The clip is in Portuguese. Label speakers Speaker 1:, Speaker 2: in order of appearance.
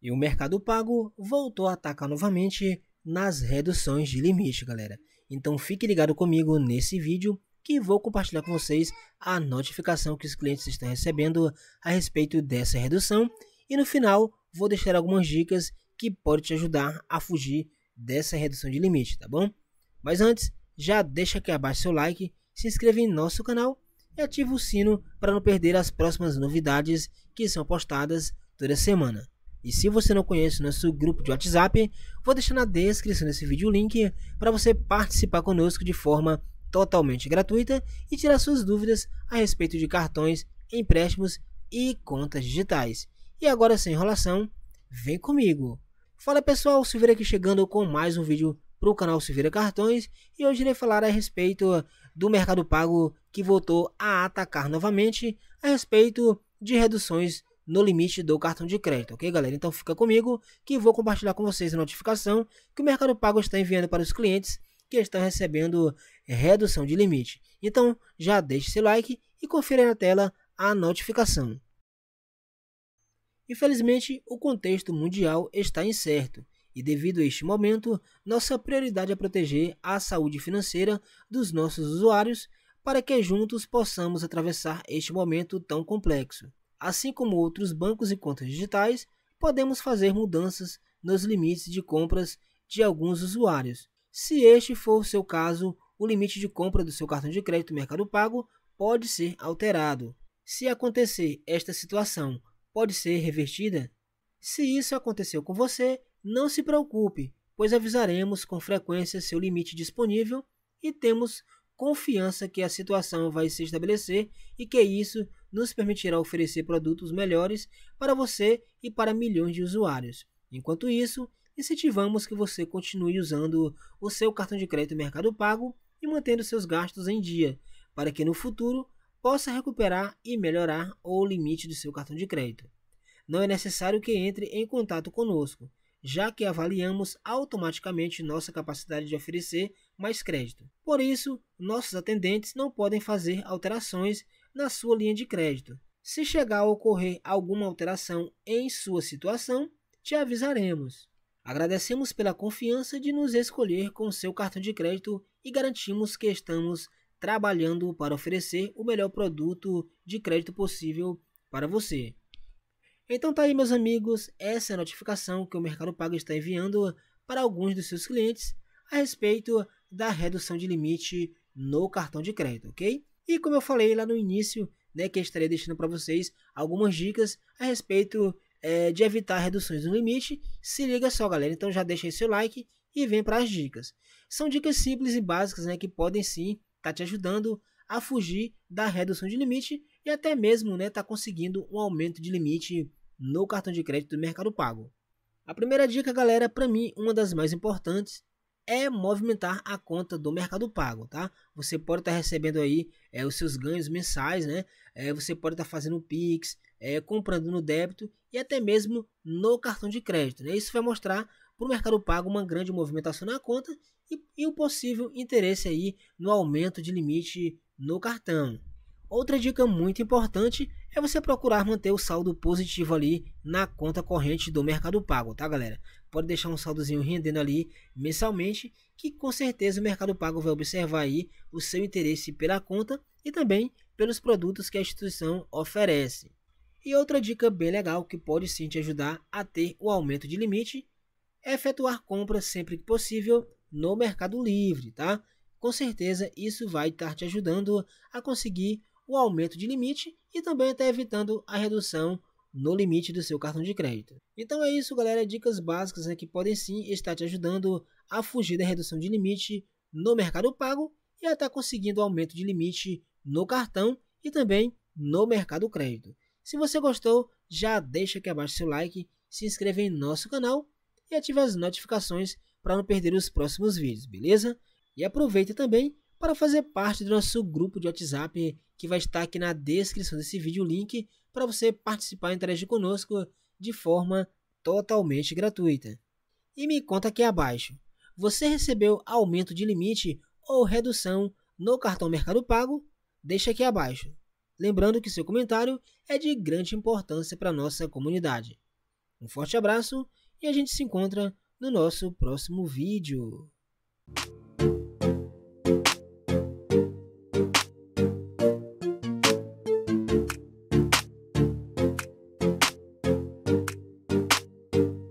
Speaker 1: E o Mercado Pago voltou a atacar novamente nas reduções de limite, galera. Então fique ligado comigo nesse vídeo que vou compartilhar com vocês a notificação que os clientes estão recebendo a respeito dessa redução e no final vou deixar algumas dicas que podem te ajudar a fugir dessa redução de limite, tá bom? Mas antes, já deixa aqui abaixo seu like, se inscreve em nosso canal e ativa o sino para não perder as próximas novidades que são postadas toda semana. E se você não conhece nosso grupo de WhatsApp, vou deixar na descrição desse vídeo o link para você participar conosco de forma totalmente gratuita e tirar suas dúvidas a respeito de cartões, empréstimos e contas digitais. E agora, sem enrolação, vem comigo! Fala pessoal, Silveira aqui chegando com mais um vídeo para o canal Silveira Cartões e hoje irei falar a respeito do Mercado Pago que voltou a atacar novamente a respeito de reduções no limite do cartão de crédito, ok galera? Então fica comigo que vou compartilhar com vocês a notificação que o Mercado Pago está enviando para os clientes que estão recebendo redução de limite. Então já deixe seu like e confira na tela a notificação. Infelizmente, o contexto mundial está incerto e, devido a este momento, nossa prioridade é proteger a saúde financeira dos nossos usuários para que juntos possamos atravessar este momento tão complexo. Assim como outros bancos e contas digitais, podemos fazer mudanças nos limites de compras de alguns usuários. Se este for o seu caso, o limite de compra do seu cartão de crédito Mercado Pago pode ser alterado. Se acontecer esta situação, pode ser revertida? Se isso aconteceu com você, não se preocupe, pois avisaremos com frequência seu limite disponível e temos confiança que a situação vai se estabelecer e que isso nos permitirá oferecer produtos melhores para você e para milhões de usuários. Enquanto isso, incentivamos que você continue usando o seu cartão de crédito Mercado Pago e mantendo seus gastos em dia, para que no futuro possa recuperar e melhorar o limite do seu cartão de crédito. Não é necessário que entre em contato conosco, já que avaliamos automaticamente nossa capacidade de oferecer mais crédito. Por isso, nossos atendentes não podem fazer alterações na sua linha de crédito. Se chegar a ocorrer alguma alteração em sua situação, te avisaremos. Agradecemos pela confiança de nos escolher com seu cartão de crédito e garantimos que estamos trabalhando para oferecer o melhor produto de crédito possível para você. Então tá aí, meus amigos, essa é a notificação que o Mercado Pago está enviando para alguns dos seus clientes a respeito da redução de limite no cartão de crédito, ok? E como eu falei lá no início, né, que eu estarei deixando para vocês algumas dicas a respeito é, de evitar reduções no limite. Se liga só, galera. Então já deixa aí seu like e vem para as dicas. São dicas simples e básicas né, que podem sim estar tá te ajudando a fugir da redução de limite e até mesmo estar né, tá conseguindo um aumento de limite no cartão de crédito do Mercado Pago. A primeira dica, galera, para mim, uma das mais importantes, é movimentar a conta do Mercado Pago, tá? Você pode estar tá recebendo aí é, os seus ganhos mensais, né? É, você pode estar tá fazendo Pix, é, comprando no débito e até mesmo no cartão de crédito, né? Isso vai mostrar para o Mercado Pago uma grande movimentação na conta e, e o possível interesse aí no aumento de limite no cartão. Outra dica muito importante é você procurar manter o saldo positivo ali na conta corrente do Mercado Pago, tá galera? Pode deixar um saldozinho rendendo ali mensalmente, que com certeza o Mercado Pago vai observar aí o seu interesse pela conta e também pelos produtos que a instituição oferece. E outra dica bem legal que pode sim te ajudar a ter o aumento de limite é efetuar compras sempre que possível no Mercado Livre, tá? Com certeza isso vai estar te ajudando a conseguir o aumento de limite e também está evitando a redução no limite do seu cartão de crédito. Então é isso, galera. Dicas básicas né, que podem sim estar te ajudando a fugir da redução de limite no Mercado Pago e a estar tá conseguindo aumento de limite no cartão e também no Mercado Crédito. Se você gostou, já deixa aqui abaixo seu like, se inscreva em nosso canal e ative as notificações para não perder os próximos vídeos, beleza? E aproveita também para fazer parte do nosso grupo de WhatsApp, que vai estar aqui na descrição desse vídeo o link para você participar e interagir conosco de forma totalmente gratuita. E me conta aqui abaixo, você recebeu aumento de limite ou redução no cartão Mercado Pago? Deixa aqui abaixo. Lembrando que seu comentário é de grande importância para nossa comunidade. Um forte abraço e a gente se encontra no nosso próximo vídeo. Thank you.